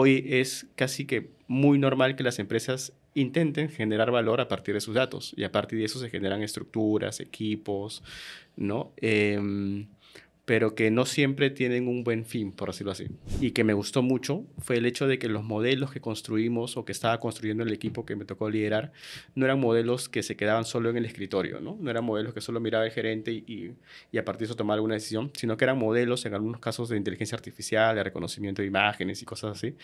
hoy es casi que muy normal que las empresas intenten generar valor a partir de sus datos y a partir de eso se generan estructuras, equipos, ¿no? Em, pero que no siempre tienen un buen fin, por decirlo así. Y que me gustó mucho fue el hecho de que los modelos que construimos o que estaba construyendo el equipo que me tocó liderar, no eran modelos que se quedaban solo en el escritorio, ¿no? No eran modelos que solo miraba el gerente y, y a partir de eso tomaba alguna decisión, sino que eran modelos en algunos casos de inteligencia artificial, de reconocimiento de imágenes y cosas así,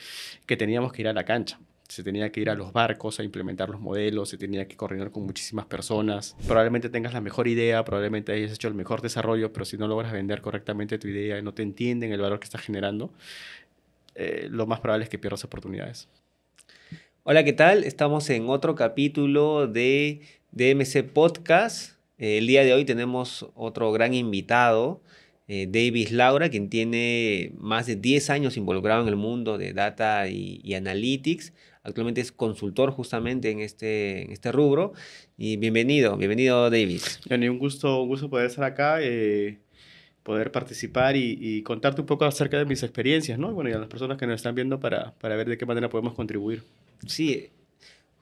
que teníamos que ir a la cancha se tenía que ir a los barcos a implementar los modelos, se tenía que coordinar con muchísimas personas. Probablemente tengas la mejor idea, probablemente hayas hecho el mejor desarrollo, pero si no logras vender correctamente tu idea y no te entienden el valor que estás generando, eh, lo más probable es que pierdas oportunidades. Hola, ¿qué tal? Estamos en otro capítulo de DMC Podcast. Eh, el día de hoy tenemos otro gran invitado. Eh, Davis Laura, quien tiene más de 10 años involucrado en el mundo de data y, y analytics, actualmente es consultor justamente en este, en este rubro. Y bienvenido, bienvenido Davis. Johnny, un gusto, un gusto poder estar acá. Eh, poder participar y, contarte un poco acerca de mis experiencias, ¿no? Bueno, y a las personas que nos están viendo para, para ver de qué manera podemos contribuir. Sí,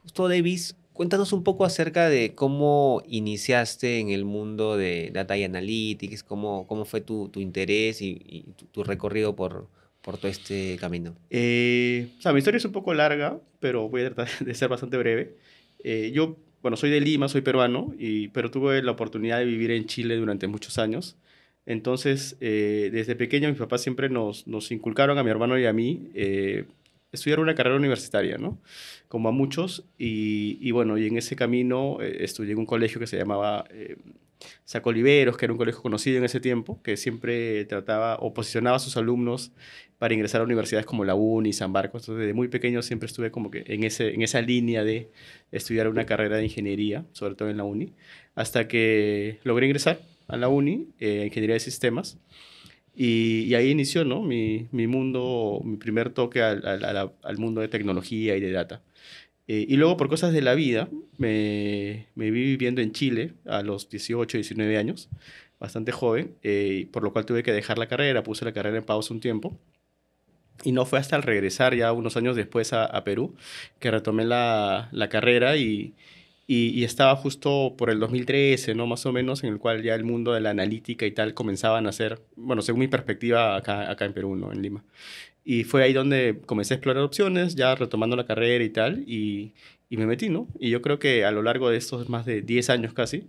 justo Davis, cuéntanos un poco acerca de cómo iniciaste en el mundo de Data Analytics, cómo, cómo fue tu, interés y, tu, recorrido por, por todo este camino? Eh, o sea, mi historia es un poco larga, pero voy a tratar de ser bastante breve. Eh, yo, bueno, soy de Lima, soy peruano, y, pero tuve la oportunidad de vivir en Chile durante muchos años. Entonces, eh, desde pequeño mis papás siempre nos, nos, inculcaron a mi hermano y a mí estudiar una carrera universitaria, ¿no? Como a muchos. Y, y bueno, y en ese camino estudié en un colegio que se llamaba sacó Oliveros, que era un colegio conocido en ese tiempo, que siempre trataba o posicionaba a sus alumnos para ingresar a universidades como la UNI, San Marcos. desde muy pequeño siempre estuve como que en, ese, en esa línea de estudiar una carrera de ingeniería, sobre todo en la UNI, hasta que logré ingresar a la UNI, eh, Ingeniería de Sistemas. Y, ahí inició ¿no? mi, mundo, mi primer toque al, mundo de tecnología y de data. Eh, y luego por cosas de la vida, me, me, vi viviendo en Chile a los 18, 19 años, bastante joven, eh, por lo cual tuve que dejar la carrera, puse la carrera en pausa un tiempo. Y no fue hasta el regresar ya unos años después a, Perú que retomé la, carrera y, estaba justo por el 2013, ¿no? Más o menos, en el cual ya el mundo de la analítica y tal comenzaban a ser, bueno, según mi perspectiva acá, acá en Perú, ¿no? En Lima. Y fue ahí donde comencé a explorar opciones, ya retomando la carrera y tal, y, y me metí, ¿no? Y yo creo que a lo largo de estos más de 10 años casi,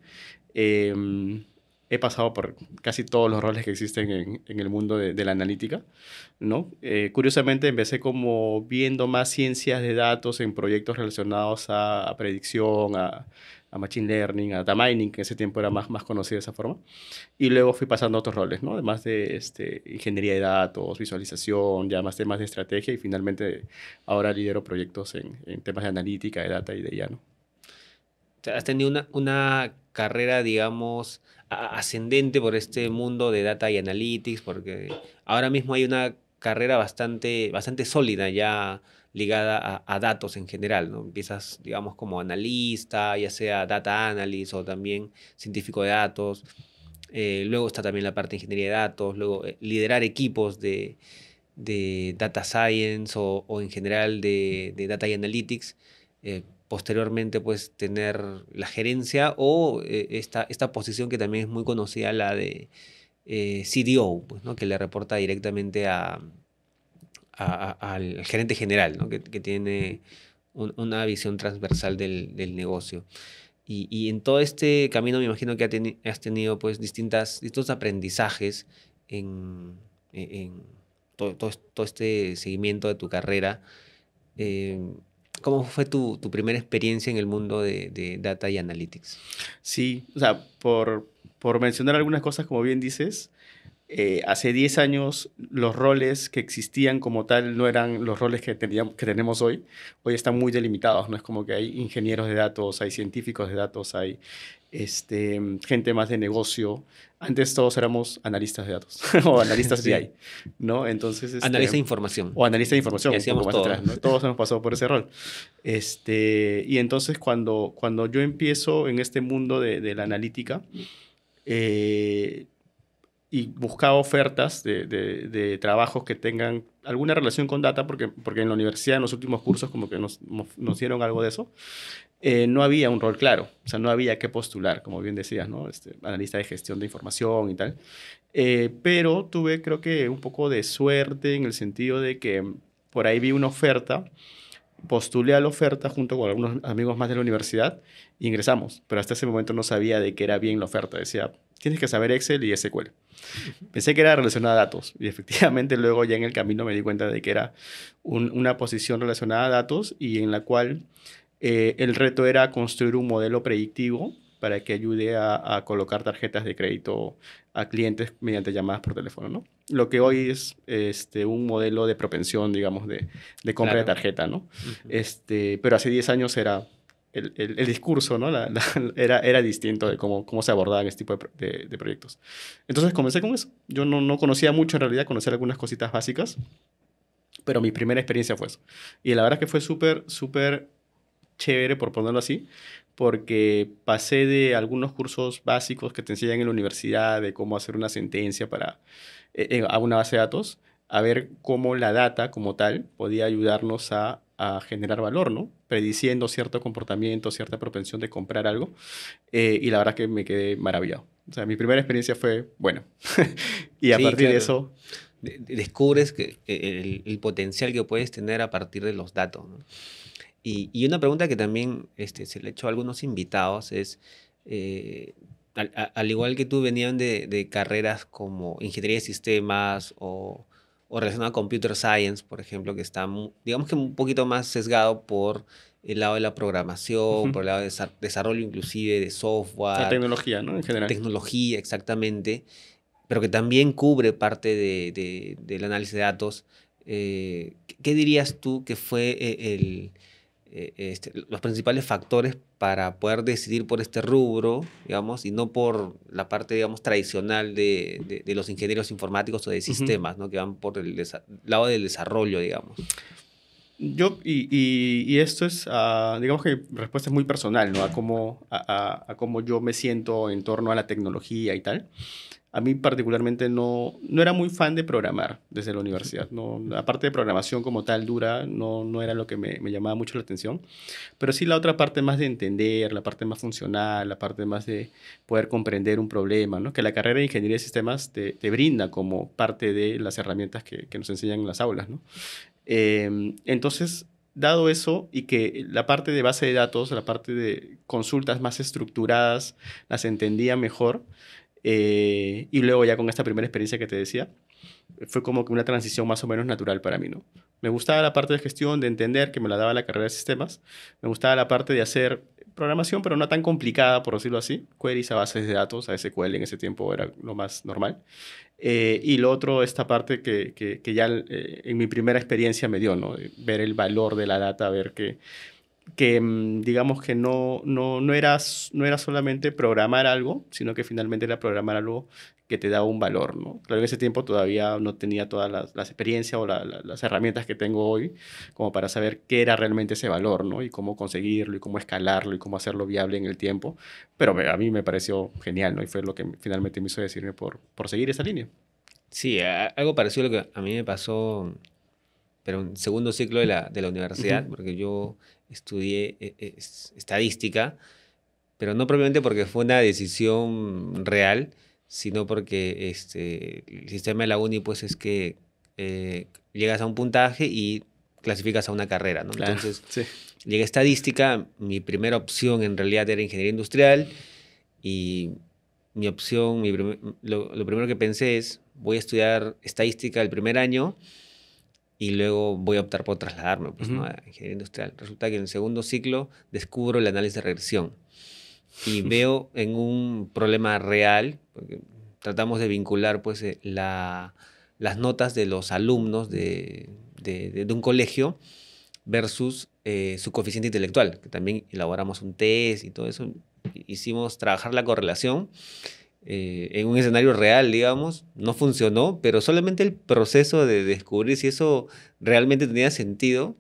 em, he pasado por casi todos los roles que existen en, en el mundo de, la analítica, ¿no? Eh, curiosamente empecé como viendo más ciencias de datos en proyectos relacionados a predicción, a, a Machine Learning, a Data Mining, que en ese tiempo era más, más conocido de esa forma. Y luego fui pasando a otros roles, ¿no? Además de este, ingeniería de datos, visualización, ya más temas de estrategia y finalmente ahora lidero proyectos en, temas de analítica, de data y de IA, ¿no? has tenido una, una carrera, digamos, ascendente por este mundo de data y analytics, porque ahora mismo hay una carrera bastante, bastante sólida ya ligada a, datos en general, ¿no? Empiezas, digamos, como analista, ya sea data analyst o también científico de datos. Eh, luego está también la parte de ingeniería de datos, luego eh, liderar equipos de, data science o, en general de, data y analytics. Eh, posteriormente, pues, tener la gerencia o esta, esta posición que también es muy conocida, la de CDO, pues, ¿no? que le reporta directamente a al gerente general, que, tiene una visión transversal del, negocio. Y, en todo este camino me imagino que has tenido pues distintas, distintos aprendizajes en, todo, este seguimiento de tu carrera. Eh, ¿Cómo fue tu, primera experiencia en el mundo de, de, data y analytics? Sí, o sea, por, por mencionar algunas cosas, como bien dices, eh, hace 10 años los roles que existían como tal no eran los roles que, tenemos hoy. Hoy están muy delimitados, no es como que hay ingenieros de datos, hay científicos de datos, hay este, gente más de negocio. Antes todos éramos analistas de datos o analistas de BI, ¿no? Entonces... Este, analista de información. O analista de información. hacíamos Todos hemos pasado por ese rol. Este, y entonces cuando, cuando yo empiezo en este mundo de, la analítica, eh, y buscaba ofertas de, de, trabajos que tengan alguna relación con data, porque, porque en la universidad, en los últimos cursos, como que nos, nos dieron algo de eso, eh, no había un rol claro, o sea, no había que postular, como bien decías, ¿no? Este, analista de gestión de información y tal. Eh, pero tuve, creo que, un poco de suerte en el sentido de que por ahí vi una oferta, postulé a la oferta junto con algunos amigos más de la universidad e ingresamos, pero hasta ese momento no sabía de qué era bien la oferta, decía, Tienes que saber Excel y SQL. Pensé que era relacionada a datos y efectivamente luego ya en el camino me di cuenta de que era una posición relacionada a datos y en la cual eh, el reto era construir un modelo predictivo para que ayude a, colocar tarjetas de crédito a clientes mediante llamadas por teléfono, ¿no? Lo que hoy es este, un modelo de propensión, digamos, de, compra de tarjeta, ¿no? este, pero hace 10 años era el, el, discurso ¿no? era, era distinto de cómo, cómo se abordaban este tipo de, proyectos. Entonces comencé con eso. Yo no, conocía mucho en realidad, conocía algunas cositas básicas, pero mi primera experiencia fue eso. Y la verdad es que fue súper, súper chévere, por ponerlo así, porque pasé de algunos cursos básicos que te enseñan en la universidad de cómo hacer una sentencia para, eh, eh, a una base de datos, a ver cómo la data como tal podía ayudarnos a, a generar valor, ¿no? prediciendo cierto comportamiento, cierta propensión de comprar algo. Eh, y la verdad que me quedé maravillado. O sea, mi primera experiencia fue buena. y a partir de eso... descubres que el, potencial que puedes tener a partir de los datos. Y, y, una pregunta que también este, se le echó a algunos invitados es, eh, al, al, igual que tú venían de, de, carreras como ingeniería de sistemas o o relacionado a computer science, por ejemplo, que está, digamos que un poquito más sesgado por el lado de la programación, por el lado de desarrollo inclusive de software. La tecnología, ¿no? En general. Tecnología, exactamente, pero que también cubre parte del análisis de datos. Eh, ¿Qué dirías tú que fue eh, el eh, este, los principales factores para poder decidir por este rubro, digamos, y no por la parte, digamos, tradicional de, de, los ingenieros informáticos o de sistemas, ¿no? Que van por el lado del desarrollo, digamos. Yo, y, y, esto es, ah, digamos que respuesta es muy personal, ¿no? A cómo, a, a cómo yo me siento en torno a la tecnología y tal a mí particularmente no, no era muy fan de programar desde la universidad. No, la parte de programación como tal dura no, no era lo que me, me llamaba mucho la atención, pero sí la otra parte más de entender, la parte más funcional, la parte más de poder comprender un problema, ¿no? que la carrera de ingeniería de sistemas te, brinda como parte de las herramientas que, que nos enseñan en las aulas. ¿no? Eh, entonces, dado eso y que la parte de base de datos, la parte de consultas más estructuradas, las entendía mejor, eh, y luego ya con esta primera experiencia que te decía, fue como que una transición más o menos natural para mí, ¿no? Me gustaba la parte de gestión, de entender que me la daba la carrera de sistemas. Me gustaba la parte de hacer programación, pero no tan complicada, por decirlo así. Queries a bases de datos, a SQL en ese tiempo era lo más normal. Eh, y lo otro, esta parte que, que, ya eh, en mi primera experiencia me dio, ¿no? Ver el valor de la data, ver que que mm, digamos que no, no, no, era, no era solamente programar algo, sino que finalmente era programar algo que te daba un valor, ¿no? Claro, en ese tiempo todavía no tenía todas las, experiencias o las herramientas que tengo hoy como para saber qué era realmente ese valor, ¿no? Y cómo conseguirlo y cómo escalarlo y cómo hacerlo viable en el tiempo. Pero a mí me pareció genial, ¿no? Y fue lo que finalmente me hizo decirme por, por seguir esa línea. Sí, algo parecido a lo que a mí me pasó, pero un segundo ciclo de la, de la universidad, porque yo estudié eh, eh, estadística, pero no propiamente porque fue una decisión real, sino porque este, el sistema de la uni pues es que eh, llegas a un puntaje y clasificas a una carrera, llegué a estadística, mi primera opción en realidad era ingeniería industrial y mi opción, lo primero que pensé es, voy a estudiar estadística el primer año y luego voy a optar por trasladarme pues, a ingeniería industrial. Resulta que en el segundo ciclo descubro el análisis de regresión y veo en un problema real, porque tratamos de vincular pues, eh, la, las notas de los alumnos de, de, un colegio versus eh, su coeficiente intelectual, que también elaboramos un test y todo eso. Hicimos trabajar la correlación eh, en un escenario real, digamos, no funcionó, pero solamente el proceso de descubrir si eso realmente tenía sentido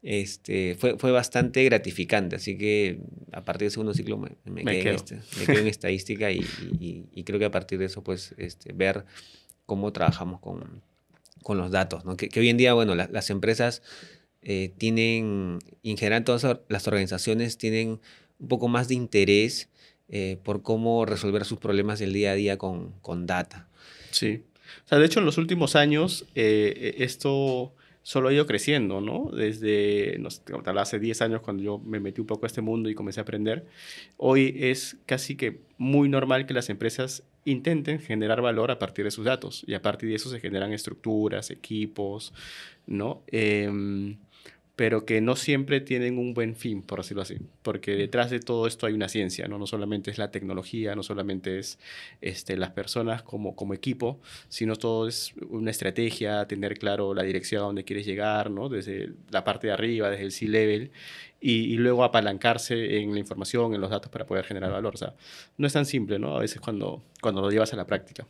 este, fue, fue bastante gratificante. Así que a partir del segundo ciclo me, quedé, en este, estadística y, y, creo que a partir de eso, pues, este, ver cómo trabajamos con, con los datos, ¿no? que, hoy en día, bueno, las empresas eh, tienen, en general todas las organizaciones tienen un poco más de interés eh, por cómo resolver sus problemas del día a día con, con data. Sí. O sea, de hecho, en los últimos años, eh, e, esto solo ha ido creciendo, ¿no? Desde, no tal hace 10 años cuando yo me metí un poco a este mundo y comencé a aprender, hoy es casi que muy normal que las empresas intenten generar valor a partir de sus datos y a partir de eso se generan estructuras, equipos, ¿no? Eh, pero que no siempre tienen un buen fin, por decirlo así, porque detrás de todo esto hay una ciencia, no, no solamente es la tecnología, no solamente es este, las personas como, como equipo, sino todo es una estrategia, tener claro la dirección a donde quieres llegar, ¿no? desde la parte de arriba, desde el C-level, y, y, luego apalancarse en la información, en los datos para poder generar valor. O sea, no es tan simple, ¿no? A veces cuando, cuando lo llevas a la práctica.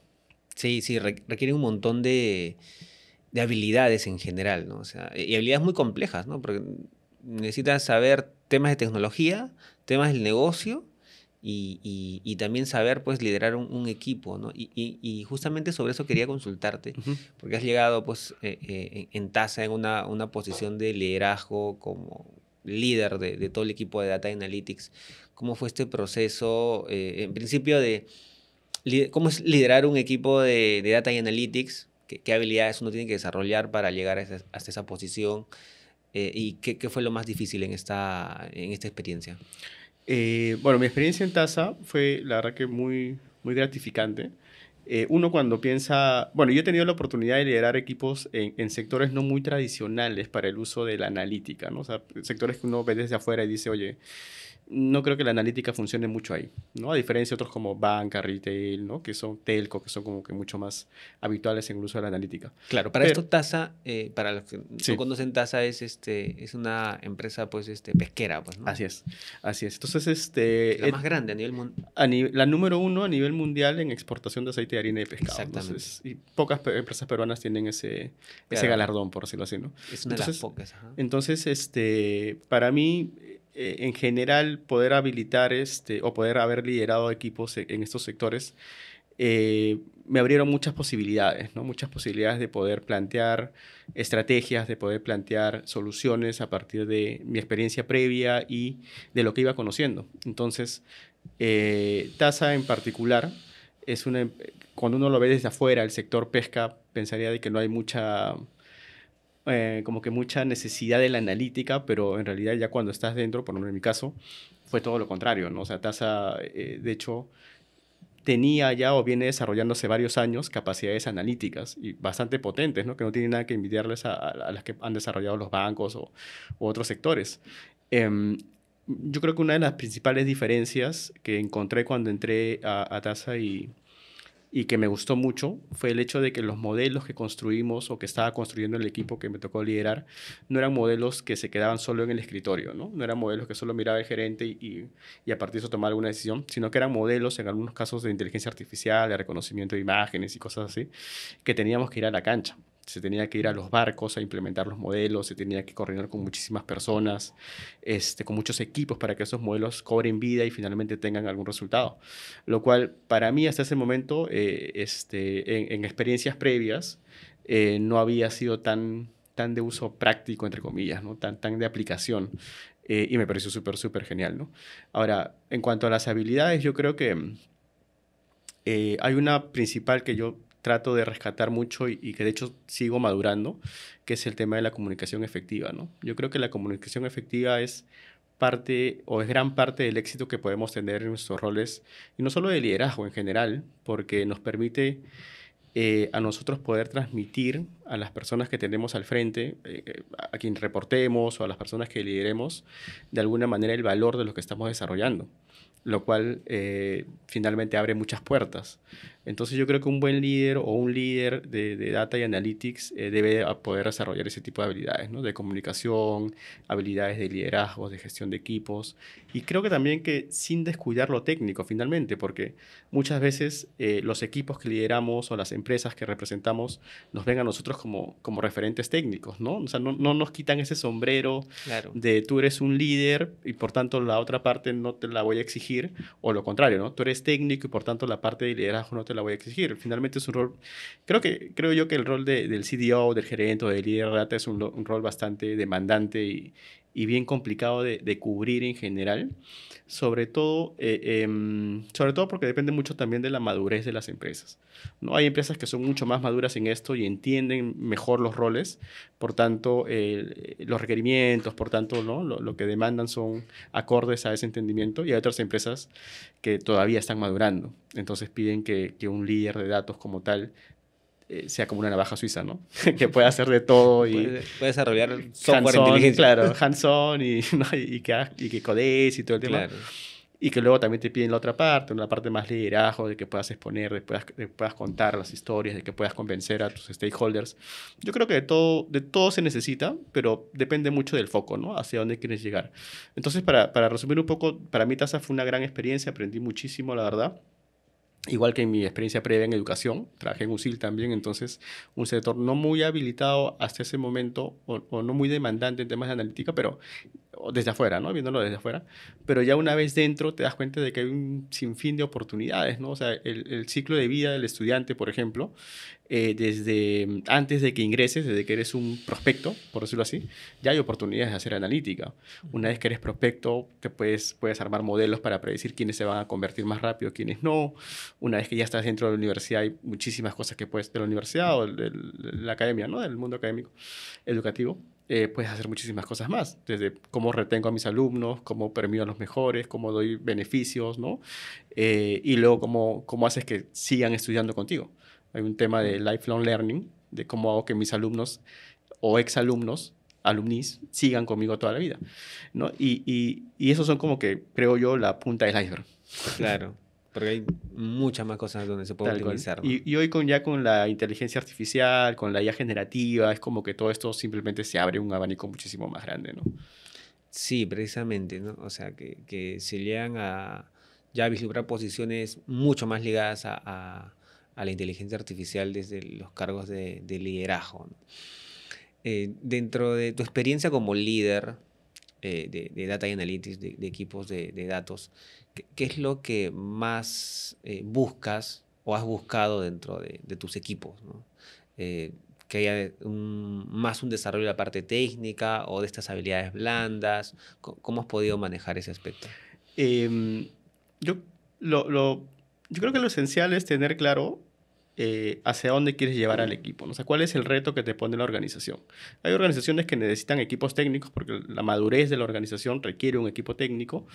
Sí, sí, requiere un montón de de habilidades en general, ¿no? O sea, y habilidades muy complejas, ¿no? Porque necesitas saber temas de tecnología, temas del negocio y, también saber, pues, liderar un, equipo, ¿no? Y, justamente sobre eso quería consultarte, porque has llegado, pues, eh, eh, en tasa, en una, posición de liderazgo como líder de, todo el equipo de Data Analytics. ¿Cómo fue este proceso, eh, en principio, de cómo es liderar un equipo de, Data Analytics? qué, habilidades uno tiene que desarrollar para llegar a esa, hasta esa posición eh, y qué, qué, fue lo más difícil en esta, en esta experiencia. Eh, bueno, mi experiencia en TASA fue la verdad que muy, muy gratificante. Eh, uno cuando piensa, bueno, yo he tenido la oportunidad de liderar equipos en, en, sectores no muy tradicionales para el uso de la analítica, ¿no? O sea, sectores que uno ve desde afuera y dice, oye, no creo que la analítica funcione mucho ahí, ¿no? A diferencia de otros como banca, retail, ¿no? Que son telco, que son como que mucho más habituales en el uso de la analítica. Claro, para esto TASA, eh, para los que no conocen TASA, es, este, es una empresa pues este, pesquera, pues, ¿no? Así es, así es. Entonces, este... La eh, más grande a nivel mundial. La número uno a nivel mundial en exportación de aceite de harina de pescado. Exactamente. y pocas empresas peruanas tienen ese, ese galardón, por decirlo así, ¿no? Es una entonces, de las pocas. Entonces, este, para mí eh, en general poder habilitar este, o poder haber liderado equipos en estos sectores, eh, me abrieron muchas posibilidades, ¿no? muchas posibilidades de poder plantear estrategias, de poder plantear soluciones a partir de mi experiencia previa y de lo que iba conociendo. Entonces, eh, TASA en particular es una, cuando uno lo ve desde afuera, el sector pesca, pensaría de que no hay mucha eh, como que mucha necesidad de la analítica, pero en realidad ya cuando estás dentro, por menos en mi caso, fue todo lo contrario, ¿no? O sea, Tasa, eh, de hecho, tenía ya o viene desarrollándose varios años capacidades analíticas y bastante potentes, ¿no? Que no tienen nada que envidiarles a, las que han desarrollado los bancos o, otros sectores. Em, yo creo que una de las principales diferencias que encontré cuando entré a Tasa y y que me gustó mucho fue el hecho de que los modelos que construimos o que estaba construyendo el equipo que me tocó liderar no eran modelos que se quedaban solo en el escritorio, no, eran modelos que solo miraba el gerente y, y a partir de eso tomaba alguna decisión, sino que eran modelos en algunos casos de inteligencia artificial, de reconocimiento de imágenes y cosas así, que teníamos que ir a la cancha se tenía que ir a los barcos a implementar los modelos, se tenía que coordinar con muchísimas personas, este, con muchos equipos para que esos modelos cobren vida y finalmente tengan algún resultado. Lo cual para mí hasta ese momento, eh, este, en, experiencias previas, eh, no había sido tan, tan de uso práctico, entre comillas, ¿no? tan, tan de aplicación. Eh, y me pareció súper, súper genial. ¿no? Ahora, en cuanto a las habilidades, yo creo que... hay una principal que yo trato de rescatar mucho y, que de hecho sigo madurando, que es el tema de la comunicación efectiva, ¿no? Yo creo que la comunicación efectiva es parte o es gran parte del éxito que podemos tener en nuestros roles, y no solo de liderazgo en general, porque nos permite eh, a nosotros poder transmitir a las personas que tenemos al frente, eh, eh, a quien reportemos o a las personas que lideremos, de alguna manera el valor de lo que estamos desarrollando, lo cual finalmente abre muchas puertas. Entonces yo creo que un buen líder o un líder de, de data y analytics eh, debe poder desarrollar ese tipo de habilidades, ¿no? De comunicación, habilidades de liderazgo, de gestión de equipos. Y creo que también que sin descuidar lo técnico finalmente, porque muchas veces eh, los equipos que lideramos o las empresas que representamos nos ven a nosotros como, como referentes técnicos, ¿no? O sea, no, no nos quitan ese sombrero de tú eres un líder y por tanto la otra parte no te la voy a exigir, o lo contrario, ¿no? Tú eres técnico y por tanto la parte de liderazgo no te la voy a exigir. Finalmente es un rol, creo, que, creo yo que el rol del CDO, del gerente o del líder de data es un rol bastante demandante y, y bien complicado de, cubrir en general, sobre todo, eh, em, sobre todo porque depende mucho también de la madurez de las empresas. ¿no? Hay empresas que son mucho más maduras en esto y entienden mejor los roles, por tanto, eh, los requerimientos, por tanto, Lo, que demandan son acordes a ese entendimiento y hay otras empresas que todavía están madurando, entonces piden que un líder de datos como tal eh, sea como una navaja suiza, ¿no? que pueda hacer de todo y... Puedes, desarrollar software de Claro, hands y, que, y que codes y todo el tema. Y que luego también te piden la otra parte, una parte más liderazgo, de que puedas exponer, de que puedas, contar las historias, de que puedas convencer a tus stakeholders. Yo creo que de todo, de todo se necesita, pero depende mucho del foco, ¿no? Hacia dónde quieres llegar. Entonces, para, para resumir un poco, para mí TASA fue una gran experiencia, aprendí muchísimo, la verdad Igual que en mi experiencia previa en educación, trabajé en UCIL también, entonces un sector no muy habilitado hasta ese momento o, no muy demandante en temas de analítica, pero desde afuera, ¿no? Viéndolo desde afuera. Pero ya una vez dentro te das cuenta de que hay un sinfín de oportunidades, ¿no? O sea, el, el ciclo de vida del estudiante, por ejemplo, eh, desde mm, antes de que ingreses, desde que eres un prospecto, por decirlo así, ya hay oportunidades de hacer analítica. Una vez que eres prospecto, te puedes, puedes armar modelos para predecir quiénes se van a convertir más rápido, quiénes no. Una vez que ya estás dentro de la universidad, hay muchísimas cosas que puedes, de la universidad o de la academia, ¿no? Del mundo académico, educativo, eh, puedes hacer muchísimas cosas más, desde cómo retengo a mis alumnos, cómo premio a los mejores, cómo doy beneficios, ¿no? Eh, y luego cómo, cómo haces que sigan estudiando contigo. Hay un tema de lifelong learning, de cómo hago que mis alumnos o exalumnos, alumnis, sigan conmigo toda la vida. ¿no? Y, y, esos son como que, creo yo, la punta del iceberg. Claro. Porque hay muchas más cosas donde se puede utilizar. Y, hoy con, ya con la inteligencia artificial, con la IA generativa, es como que todo esto simplemente se abre un abanico muchísimo más grande, ¿no? Sí, precisamente, ¿no? O sea, que, se llegan a ya vislumbrar posiciones mucho más ligadas a, a la inteligencia artificial desde los cargos de, liderazgo. Eh, dentro de tu experiencia como líder eh, de, Data Analytics, de, equipos de, datos, ¿qué, es lo que más eh, buscas o has buscado dentro de, tus equipos? que haya más un desarrollo de la parte técnica o de estas habilidades blandas. ¿Cómo, has podido manejar ese aspecto? Em, yo lo yo creo que lo esencial es tener claro eh, hacia dónde quieres llevar al equipo, ¿no? o sea, cuál es el reto que te pone la organización. Hay organizaciones que necesitan equipos técnicos porque la madurez de la organización requiere un equipo técnico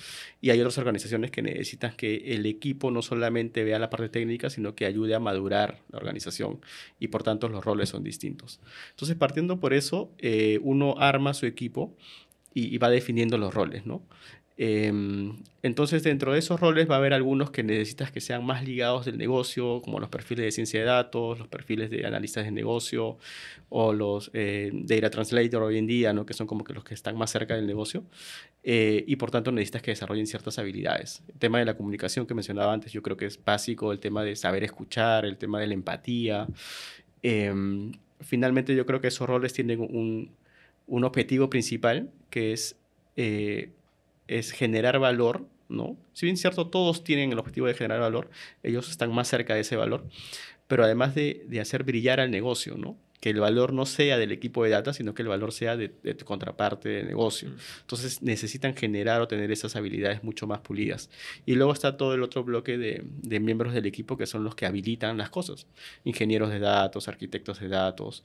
y hay otras organizaciones que necesitan que el equipo no solamente vea la parte técnica, sino que ayude a madurar la organización y por tanto los roles son distintos. Entonces, partiendo por eso, eh, uno arma su equipo y, va definiendo los roles, ¿no? Em, entonces, dentro de esos roles va a haber algunos que necesitas que sean más ligados del negocio, como los perfiles de ciencia de datos, los perfiles de analistas de negocio o los eh, data translator hoy en día, ¿no? que son como que los que están más cerca del negocio. Eh, y por tanto, necesitas que desarrollen ciertas habilidades. El tema de la comunicación que mencionaba antes, yo creo que es básico, el tema de saber escuchar, el tema de la empatía. Em, finalmente, yo creo que esos roles tienen un, un objetivo principal que es eh, es generar valor, ¿no? Si bien cierto, todos tienen el objetivo de generar valor, ellos están más cerca de ese valor, pero además de, de hacer brillar al negocio, ¿no? que el valor no sea del equipo de data, sino que el valor sea de, tu contraparte de negocio. Mm. Entonces necesitan generar o tener esas habilidades mucho más pulidas. Y luego está todo el otro bloque de, miembros del equipo que son los que habilitan las cosas. Ingenieros de datos, arquitectos de datos,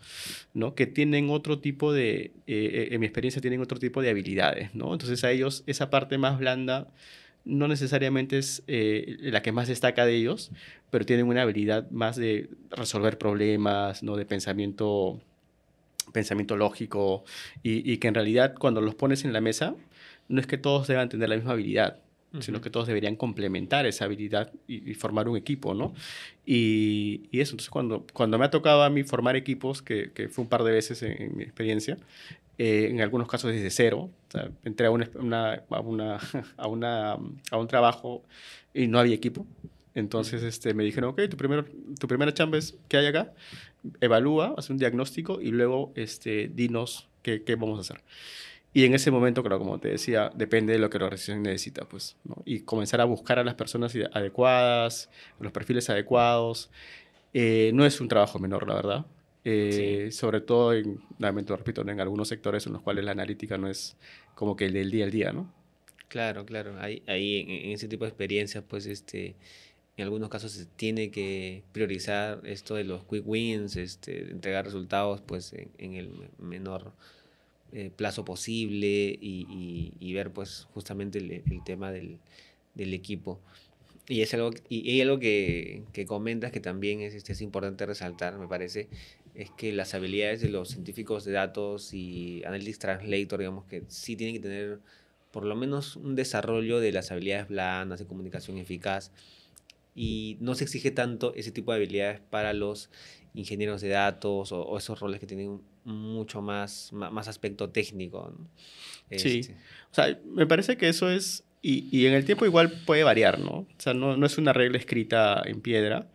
¿no? Que tienen otro tipo de, eh, eh, en mi experiencia, tienen otro tipo de habilidades, ¿no? Entonces a ellos esa parte más blanda no necesariamente es eh, la que más destaca de ellos, pero tienen una habilidad más de resolver problemas, ¿no? de pensamiento, pensamiento lógico, y, que en realidad cuando los pones en la mesa, no es que todos deban tener la misma habilidad, sino que todos deberían complementar esa habilidad y, formar un equipo, ¿no? Y, eso, entonces cuando, cuando me ha tocado a mí formar equipos, que, fue un par de veces en mi experiencia, eh, en algunos casos desde cero. entré a, una, a, una, a, un trabajo y no había equipo. Entonces este, me dijeron, ok, tu, primer, tu primera chamba es qué hay acá, evalúa, hace un diagnóstico y luego este, dinos qué, qué vamos a hacer. Y en ese momento, claro, como te decía, depende de lo que la organización necesita, pues, Y comenzar a buscar a las personas adecuadas, los perfiles adecuados. Eh, no es un trabajo menor, la verdad. Eh, sobre todo, en, nuevamente repito, en algunos sectores en los cuales la analítica no es como que el del día al día, ¿no? Claro, claro, ahí, ahí en, ese tipo de experiencias, pues este en algunos casos se tiene que priorizar esto de los quick wins, este, entregar resultados pues, en, el menor eh, plazo posible y, ver pues, justamente el, tema del, del, equipo. Y es algo, y, algo que, que, comentas que también es, este, es importante resaltar, me parece, es que las habilidades de los científicos de datos y Analytics Translator, digamos que sí tienen que tener por lo menos un desarrollo de las habilidades blandas de comunicación eficaz y no se exige tanto ese tipo de habilidades para los ingenieros de datos o, esos roles que tienen mucho más, más, aspecto técnico. Sí, este. o sea, me parece que eso es, y, y, en el tiempo igual puede variar, ¿no? O sea, no, no es una regla escrita en piedra,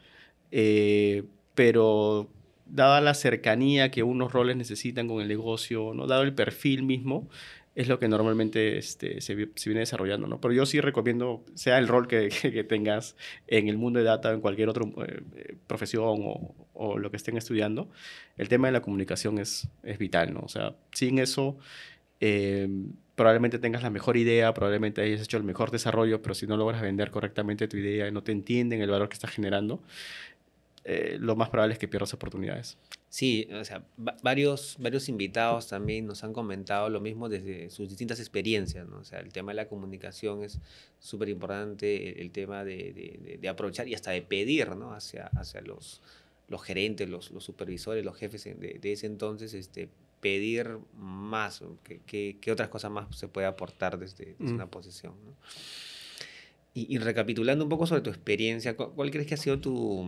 eh, pero dada la cercanía que unos roles necesitan con el negocio, ¿no? dado el perfil mismo, es lo que normalmente este, se, viene desarrollando, ¿no? Pero yo sí recomiendo, sea el rol que, tengas en el mundo de data, en cualquier otra eh, eh, profesión o, lo que estén estudiando, el tema de la comunicación es, es vital, ¿no? O sea, sin eso em, probablemente tengas la mejor idea, probablemente hayas hecho el mejor desarrollo, pero si no logras vender correctamente tu idea, y no te entienden el valor que estás generando, eh, lo más probable es que pierdas oportunidades. Sí, o sea, varios, varios invitados también nos han comentado lo mismo desde sus distintas experiencias, ¿no? O sea, el tema de la comunicación es súper importante, el, tema de, aprovechar y hasta de pedir, ¿no? Hacia, hacia los, los gerentes, los, supervisores, los jefes de, ese entonces, este, pedir más, qué otras cosas más se puede aportar desde, mm. una posición, y, recapitulando un poco sobre tu experiencia, ¿cuál, crees que ha sido tu,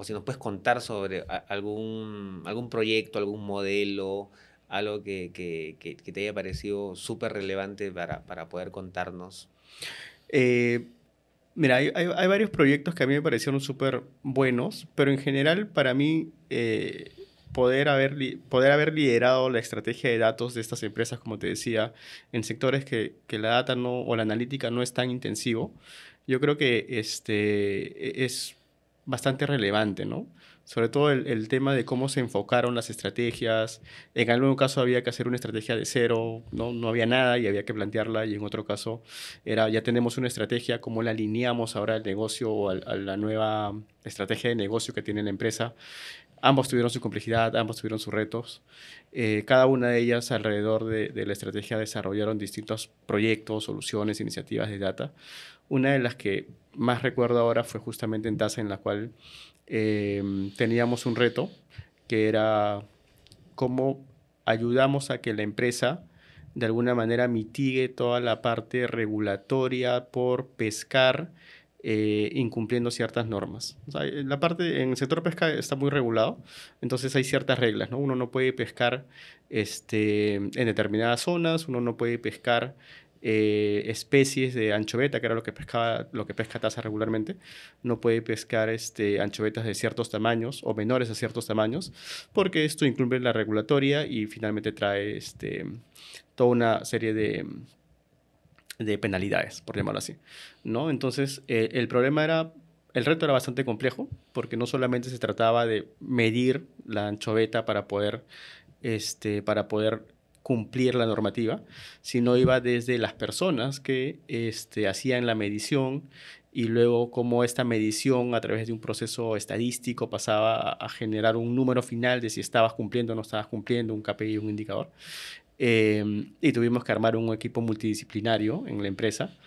o si nos puedes contar sobre algún, algún proyecto, algún modelo, algo que, te haya parecido súper relevante para, poder contarnos. Eh, mira, hay, varios proyectos que a mí me parecieron súper buenos, pero en general para mí eh, poder, haber, poder haber liderado la estrategia de datos de estas empresas, como te decía, en sectores que, la data no, o la analítica no es tan intensivo, yo creo que este, e, es bastante relevante, ¿no? Sobre todo el, tema de cómo se enfocaron las estrategias. En algún caso había que hacer una estrategia de cero, ¿no? no había nada y había que plantearla. Y en otro caso era, ya tenemos una estrategia, ¿cómo la alineamos ahora al negocio o a, la nueva estrategia de negocio que tiene la empresa? Ambos tuvieron su complejidad, ambos tuvieron sus retos. Eh, cada una de ellas alrededor de, de la estrategia desarrollaron distintos proyectos, soluciones, iniciativas de data. Una de las que más recuerdo ahora fue justamente en TASA, en la cual em, teníamos un reto que era cómo ayudamos a que la empresa de alguna manera mitigue toda la parte regulatoria por pescar eh, incumpliendo ciertas normas. Eh, la parte en el sector pesca está muy regulado, entonces hay ciertas reglas, ¿no? Uno no puede pescar este, en determinadas zonas, uno no puede pescar eh, especies de anchoveta, que era lo que, pescaba, lo que pesca taza regularmente. No puede pescar este, anchovetas de ciertos tamaños o menores a ciertos tamaños, porque esto incluye la regulatoria y finalmente trae este, toda una serie de, de penalidades, por llamarlo así. ¿no? Entonces, eh, el problema era el reto era bastante complejo porque no solamente se trataba de medir la anchoveta para poder, este, para poder cumplir la normativa, sino iba desde las personas que este, hacían la medición y luego cómo esta medición a través de un proceso estadístico pasaba a, generar un número final de si estabas cumpliendo o no estabas cumpliendo, un KPI, un indicador. Eh, y tuvimos que armar un equipo multidisciplinario en la empresa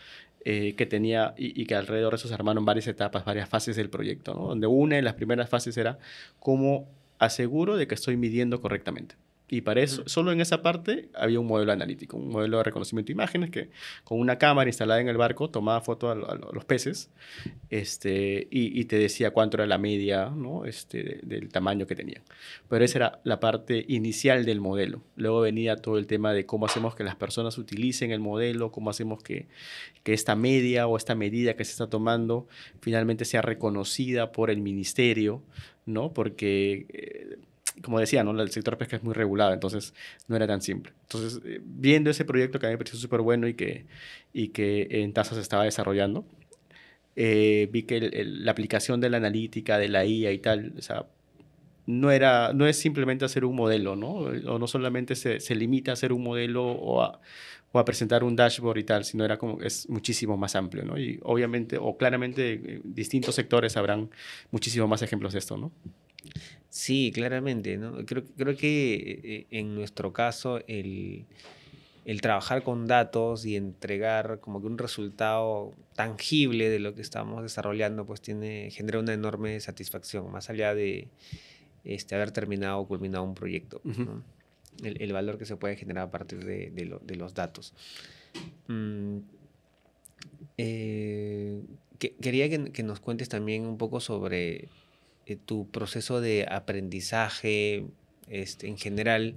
eh, que tenía y, que alrededor de eso se armaron varias etapas, varias fases del proyecto, donde una de las primeras fases era cómo aseguro de que estoy midiendo correctamente. Y para eso, solo en esa parte había un modelo analítico, un modelo de reconocimiento de imágenes que con una cámara instalada en el barco tomaba fotos a, los peces este, y, te decía cuánto era la media ¿no? este, del tamaño que tenían. Pero esa era la parte inicial del modelo. Luego venía todo el tema de cómo hacemos que las personas utilicen el modelo, cómo hacemos que, que esta media o esta medida que se está tomando finalmente sea reconocida por el ministerio, ¿no? porque... Eh, como decía, ¿no? el sector pesca es muy regulado, entonces no era tan simple. Entonces, eh, viendo ese proyecto que a mí me pareció súper bueno y que, y que en tasas se estaba desarrollando, eh, vi que la aplicación de la analítica, de la IA y tal, o sea, no, era, no es simplemente hacer un modelo, ¿no? O no solamente se, se limita a hacer un modelo o a, o a, presentar un dashboard y tal, sino era como, es muchísimo más amplio, ¿no? Y obviamente, o claramente, eh, distintos sectores habrán muchísimo más ejemplos de esto, ¿no? Sí, claramente, Creo, creo que eh, en nuestro caso el, trabajar con datos y entregar como que un resultado tangible de lo que estamos desarrollando, pues tiene, genera una enorme satisfacción, más allá de este, haber terminado o culminado un proyecto, el, valor que se puede generar a partir de, los datos. Mm, eh, quería que, nos cuentes también un poco sobre eh, tu proceso de aprendizaje este, en general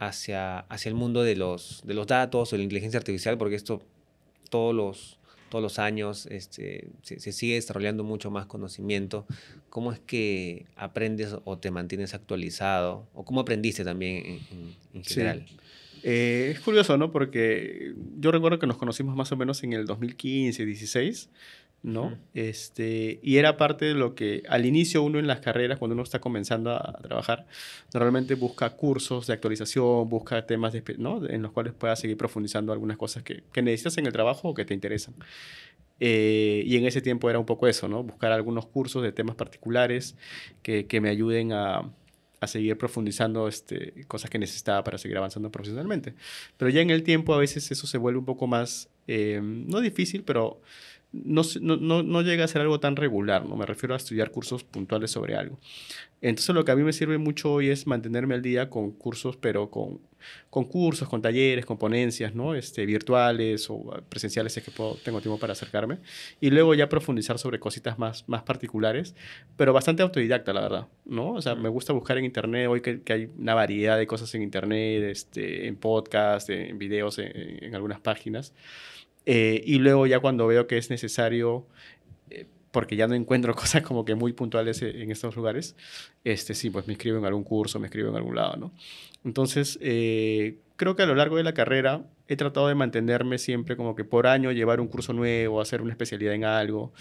hacia, hacia el mundo de los, de los datos o la inteligencia artificial, porque esto todos los, todos los años este, se, sigue desarrollando mucho más conocimiento. ¿Cómo es que aprendes o te mantienes actualizado? ¿O cómo aprendiste también en, general? Eh, es curioso, ¿no? Porque yo recuerdo que nos conocimos más o menos en el 2015, 16, ¿no? Este, y era parte de lo que al inicio uno en las carreras, cuando uno está comenzando a, trabajar, normalmente busca cursos de actualización, busca temas ¿no? en los cuales pueda seguir profundizando algunas cosas que, necesitas en el trabajo o que te interesan. Eh, y en ese tiempo era un poco eso, ¿no? Buscar algunos cursos de temas particulares que, me ayuden a, a seguir profundizando este, cosas que necesitaba para seguir avanzando profesionalmente. Pero ya en el tiempo a veces eso se vuelve un poco más, eh, no difícil, pero no, llega a ser algo tan regular, ¿no? Me refiero a estudiar cursos puntuales sobre algo. Entonces lo que a mí me sirve mucho hoy es mantenerme al día con cursos, pero con, con cursos, con talleres, con ponencias, ¿no? Este, virtuales o presenciales, es que tengo tiempo para acercarme. Y luego ya profundizar sobre cositas más, más particulares, pero bastante autodidacta, la verdad, ¿no? O sea, me gusta buscar en internet, hoy que, hay una variedad de cosas en internet, este, en podcast, en videos, en algunas páginas. Eh, y luego ya cuando veo que es necesario, eh, porque ya no encuentro cosas como que muy puntuales e, en estos lugares, este, sí, pues me inscribo en algún curso, me inscribo en algún lado, ¿no? Entonces, eh, creo que a lo largo de la carrera he tratado de mantenerme siempre como que por año llevar un curso nuevo, hacer una especialidad en algo.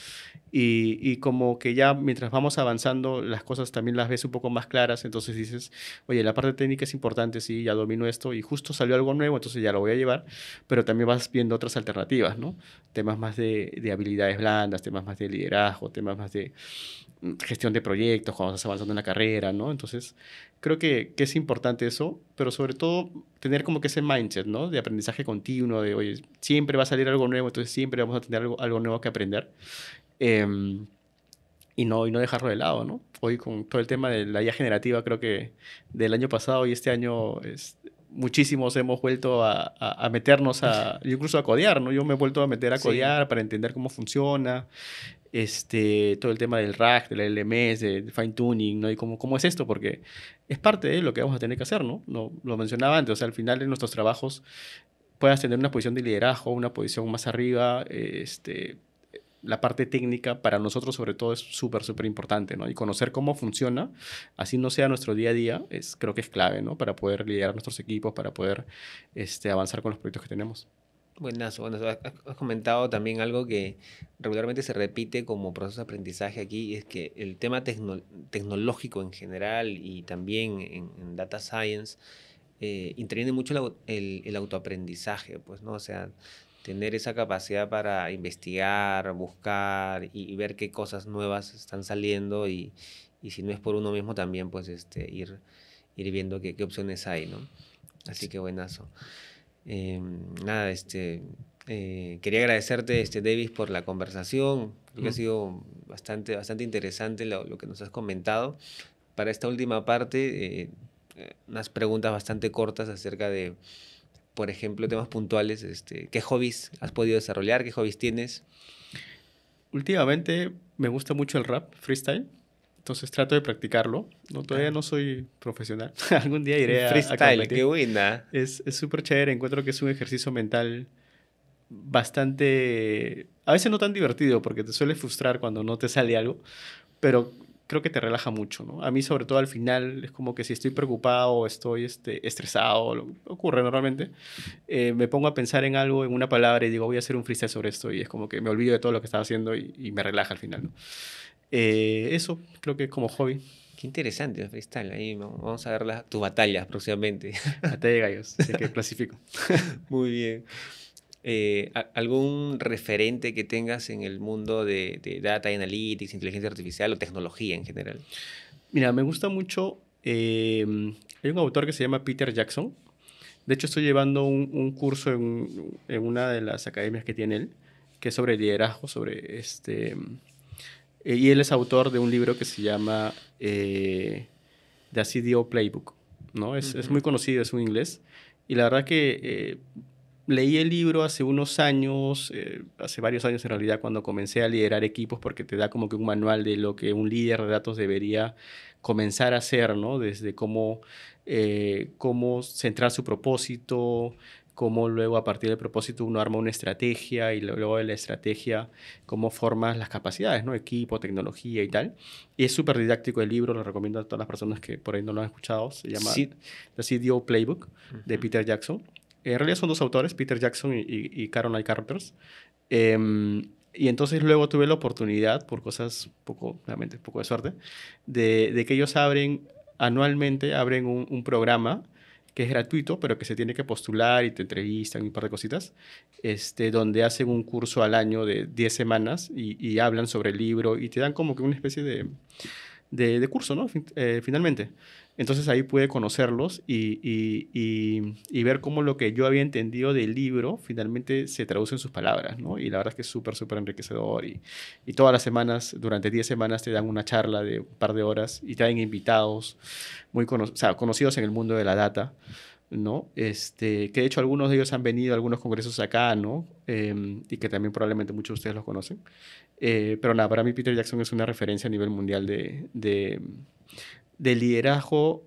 Y, como que ya mientras vamos avanzando, las cosas también las ves un poco más claras. Entonces dices, oye, la parte técnica es importante, sí, ya domino esto. Y justo salió algo nuevo, entonces ya lo voy a llevar. Pero también vas viendo otras alternativas, ¿no? Temas más de habilidades blandas, temas más de liderazgo, temas más de gestión de proyectos, cuando estás avanzando en la carrera, ¿no? Entonces, creo que, que, es importante eso, pero sobre todo tener como que ese mindset, ¿no? De aprendizaje continuo, de, oye, siempre va a salir algo nuevo, entonces siempre vamos a tener algo, nuevo que aprender. Em, y no, y no dejarlo de lado, ¿no? Hoy con todo el tema de la IA generativa, creo que del año pasado y este año es, muchísimos hemos vuelto a, a, meternos a, incluso a codear, ¿no? Yo me he vuelto a meter a codear para entender cómo funciona este, todo el tema del rack, del LMS, del fine tuning, ¿no? Y cómo, es esto, porque es parte de lo que vamos a tener que hacer, ¿no? lo mencionaba antes, o sea, al final en nuestros trabajos puedas tener una posición de liderazgo, una posición más arriba, eh, este, la parte técnica para nosotros sobre todo es súper, súper importante, ¿no? Y conocer cómo funciona, así no sea nuestro día a día, es, creo que es clave, ¿no? Para poder liderar nuestros equipos, para poder este, avanzar con los proyectos que tenemos buenas bueno, has comentado también algo que regularmente se repite como proceso de aprendizaje aquí, y es que el tema tecnológico en general y también en, data science eh, interviene mucho el, autoaprendizaje, pues, ¿no? O sea, tener esa capacidad para investigar, buscar y, ver qué cosas nuevas están saliendo y, si no es por uno mismo también, pues, este, ir, ir viendo qué, opciones hay, ¿no? Así que buenazo. Eh, nada, este, eh, quería agradecerte, este, Davis, por la conversación. Creo que ha mm. sido bastante, bastante interesante lo, que nos has comentado. Para esta última parte, eh, unas preguntas bastante cortas acerca de, por ejemplo, temas puntuales. Este, ¿Qué hobbies has podido desarrollar? ¿Qué hobbies tienes? Últimamente me gusta mucho el rap, freestyle. Entonces trato de practicarlo. todavía no soy profesional. Algún día iré a, freestyle, qué buena. Es súper chévere. Encuentro que es un ejercicio mental bastante, a veces no tan divertido porque te suele frustrar cuando no te sale algo, pero creo que te relaja mucho, ¿no? A mí sobre todo al final es como que si estoy preocupado, o estoy este, estresado, ocurre normalmente, eh, me pongo a pensar en algo, en una palabra y digo voy a hacer un freestyle sobre esto y es como que me olvido de todo lo que estaba haciendo y, y me relaja al final, ¿no? Eh, eso creo que es como hobby. Qué interesante cristal Ahí vamos a ver las, tus batallas próximamente. Batalla de gallos, así que clasifico. Muy bien. Eh, ¿Algún referente que tengas en el mundo de, de, data analytics, inteligencia artificial o tecnología en general? Mira, me gusta mucho. Em, hay un autor que se llama Peter Jackson. De hecho, estoy llevando un, un curso en, en, una de las academias que tiene él, que es sobre liderazgo, sobre este eh, y él es autor de un libro que se llama eh, The CDO Playbook, ¿no? Es, muy conocido, es un inglés. Y la verdad que eh, leí el libro hace unos años, eh, hace varios años en realidad, cuando comencé a liderar equipos, porque te da como que un manual de lo que un líder de datos debería comenzar a hacer, ¿no? Desde cómo, cómo centrar su propósito, cómo luego a partir del propósito uno arma una estrategia y luego de la estrategia cómo formas las capacidades, ¿no? Equipo, tecnología y tal. Y es súper didáctico el libro, lo recomiendo a todas las personas que por ahí no lo han escuchado. Se llama The CDO Playbook de Peter Jackson. En realidad son dos autores, Peter Jackson y, y, Caroline em, y entonces luego tuve la oportunidad, por cosas poco, realmente poco de suerte, de, que ellos abren anualmente, abren un programa que es gratuito, pero que se tiene que postular y te entrevistan y un par de cositas, este, donde hacen un curso al año de 10 semanas y, hablan sobre el libro y te dan como que una especie de, de, curso, ¿no? Eh, finalmente. Entonces ahí pude conocerlos y, ver cómo lo que yo había entendido del libro finalmente se traduce en sus palabras, ¿no? Y la verdad es que es súper, súper enriquecedor. Y, todas las semanas, durante 10 semanas, te dan una charla de un par de horas y traen invitados muy conocidos en el mundo de la data, ¿no? Este, que de hecho algunos de ellos han venido a algunos congresos acá, ¿no? Em, y que también probablemente muchos de ustedes los conocen. Eh, pero nada, para mí Peter Jackson es una referencia a nivel mundial de de liderazgo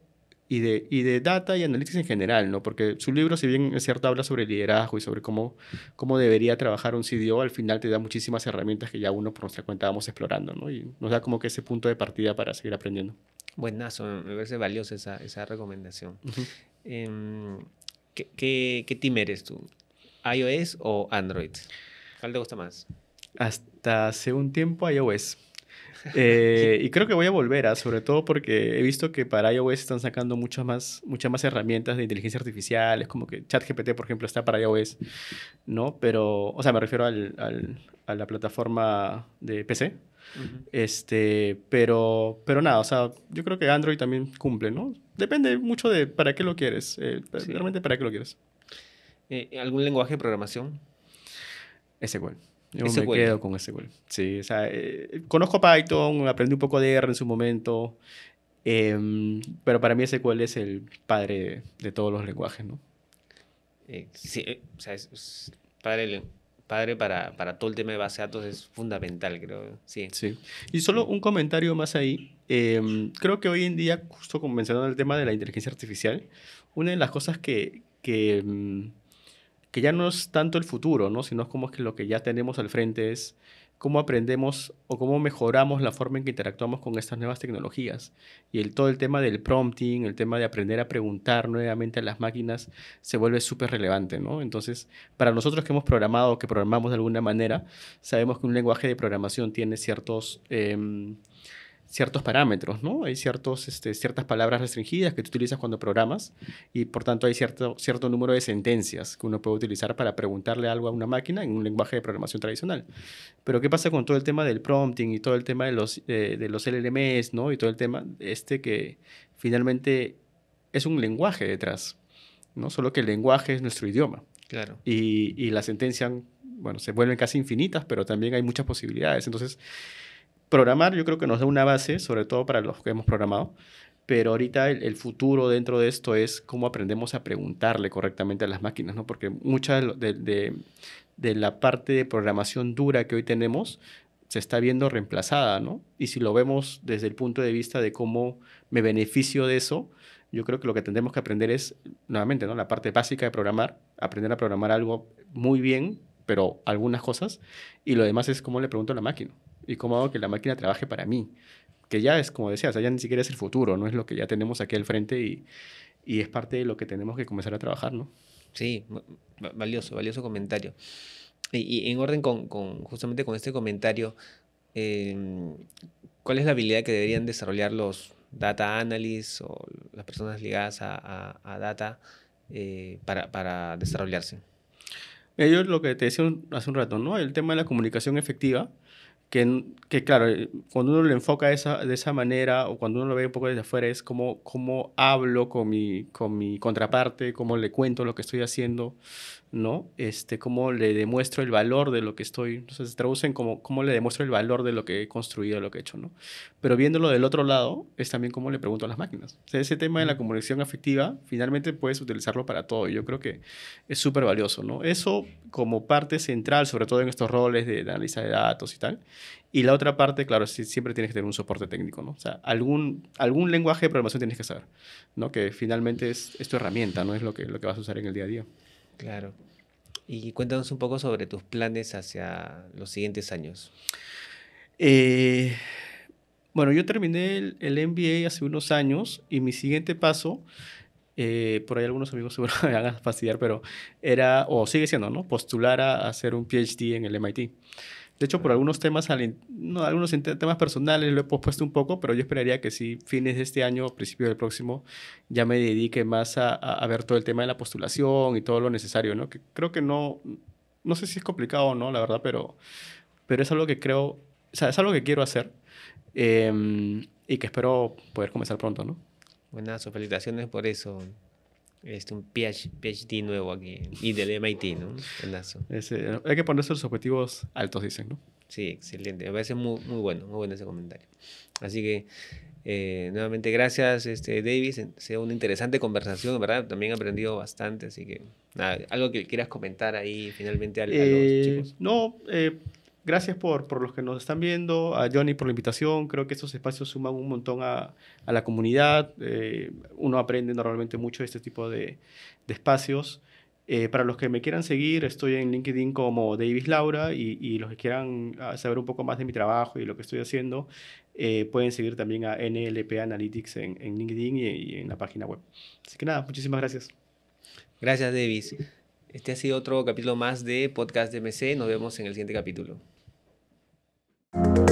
y de, y de data y análisis en general, ¿no? Porque su libro, si bien es cierto, habla sobre liderazgo y sobre cómo, cómo debería trabajar un CDO, e al final te da muchísimas herramientas que ya uno por nuestra cuenta vamos explorando, ¿no? Y nos da como que ese punto de partida para seguir aprendiendo. Buenazo, me parece valiosa esa, recomendación. Em, ¿qué, qué team eres tú? ¿iOS o Android? ¿Cuál te gusta más? Hasta hace un tiempo iOS eh, y creo que voy a volver a, ¿ah? sobre todo porque he visto que para iOS están sacando muchas más, muchas más herramientas de inteligencia artificial. Es como que ChatGPT, por ejemplo, está para iOS, ¿no? Pero, o sea, me refiero al, a la plataforma de PC. Este, pero, pero nada, o sea, yo creo que Android también cumple, ¿no? Depende mucho de para qué lo quieres, eh, realmente para qué lo quieres. Eh, ¿Algún lenguaje de programación? SQL. Yo me quedo con SQL. Sí, o sea, eh, conozco Python, aprendí un poco de R en su momento, em, pero para mí SQL es el padre de, todos los lenguajes, ¿no? Eh, sí, eh, o sea, es, padre, padre para, para, todo el tema de base de datos es fundamental, creo. Sí. sí. Y solo un comentario más ahí. Em, creo que hoy en día, justo mencionando el tema de la inteligencia artificial, una de las cosas que, que em, que ya no es tanto el futuro, ¿no? sino es como que lo que ya tenemos al frente es cómo aprendemos o cómo mejoramos la forma en que interactuamos con estas nuevas tecnologías. Y el, todo el tema del prompting, el tema de aprender a preguntar nuevamente a las máquinas, se vuelve súper relevante, ¿no? Entonces, para nosotros que hemos programado o que programamos de alguna manera, sabemos que un lenguaje de programación tiene ciertos... Em, ciertos parámetros, ¿no? Hay ciertos, este, ciertas palabras restringidas que tú utilizas cuando programas y por tanto hay cierto, cierto número de sentencias que uno puede utilizar para preguntarle algo a una máquina en un lenguaje de programación tradicional. Pero ¿qué pasa con todo el tema del prompting y todo el tema de los, eh, de los LLMs, ¿no? Y todo el tema este que finalmente es un lenguaje detrás, ¿no? Solo que el lenguaje es nuestro idioma. Claro. Y, y las sentencias, bueno, se vuelven casi infinitas, pero también hay muchas posibilidades. Entonces, programar yo creo que nos da una base, sobre todo para los que hemos programado, pero ahorita el, futuro dentro de esto es cómo aprendemos a preguntarle correctamente a las máquinas, ¿no? Porque mucha de, la parte de programación dura que hoy tenemos se está viendo reemplazada, Y si lo vemos desde el punto de vista de cómo me beneficio de eso, yo creo que lo que tendremos que aprender es, nuevamente, ¿no? La parte básica de programar, aprender a programar algo muy bien, pero algunas cosas, y lo demás es cómo le pregunto a la máquina. ¿Y cómo hago que la máquina trabaje para mí? Que ya es, como decías, ya ni siquiera es el futuro, no es lo que ya tenemos aquí al frente y, y es parte de lo que tenemos que comenzar a trabajar, ¿no? Sí, valioso, valioso comentario. Y, en orden con, con, justamente con este comentario, em, ¿cuál es la habilidad que deberían desarrollar los data analysts o las personas ligadas a, a, data eh, para, para, desarrollarse? Ellos lo que te decía hace un rato, ¿no? El tema de la comunicación efectiva, que, claro, eh, cuando uno lo enfoca de esa, de esa manera o cuando uno lo ve un poco desde afuera es como cómo hablo con mi, con mi contraparte, cómo le cuento lo que estoy haciendo, ¿no? Este, cómo le demuestro el valor de lo que estoy, se traducen como cómo le demuestro el valor de lo que he construido, de lo que he hecho, ¿no? Pero viéndolo del otro lado, es también cómo le pregunto a las máquinas. ese tema de la mm. comunicación afectiva, finalmente puedes utilizarlo para todo. Yo creo que es súper valioso, ¿no? Eso como parte central, sobre todo en estos roles de, análisis de datos y tal. Y la otra parte, claro, siempre tienes que tener un soporte técnico, ¿no? O sea, algún, algún lenguaje de programación tienes que saber, ¿no? Que finalmente es, es tu herramienta, ¿no? Es lo que, lo que vas a usar en el día a día. Claro. Y cuéntanos un poco sobre tus planes hacia los siguientes años. Eh, bueno, yo terminé el, MBA hace unos años y mi siguiente paso, eh, por ahí algunos amigos seguro me van a fastidiar, pero era, o sigue siendo, ¿no? Postular a hacer un PhD en el MIT. De hecho, por algunos temas, algunos temas personales lo he pospuesto un poco, pero yo esperaría que si fines de este año, principio del próximo, ya me dedique más a, ver todo el tema de la postulación y todo lo necesario, ¿no? Que creo que no, no sé si es complicado o no, la verdad, pero, pero es algo que creo, o sea, es algo que quiero hacer em, y que espero poder comenzar pronto, ¿no? Buenas, felicitaciones por eso. Este, un PhD, nuevo aquí y del MIT, ¿no? Ese, hay que ponerse los objetivos altos, dicen, ¿no? Sí, excelente. Me parece muy, muy bueno, muy bueno ese comentario. Así que eh, nuevamente gracias, este, Davis. Sea una interesante conversación, ¿verdad? También he aprendido bastante, así que nada, algo que quieras comentar ahí finalmente a, los eh, chicos. No, eh, gracias por, por los que nos están viendo, a Johnny por la invitación. Creo que estos espacios suman un montón a, la comunidad. Eh, uno aprende normalmente mucho de este tipo de, espacios. Eh, para los que me quieran seguir, estoy en LinkedIn como Davis Laura y, los que quieran ah, saber un poco más de mi trabajo y lo que estoy haciendo, eh, pueden seguir también a NLP Analytics en, LinkedIn y, en la página web. Así que nada, muchísimas gracias. Gracias, Davis. Este ha sido otro capítulo más de Podcast de MC. Nos vemos en el siguiente capítulo. thank you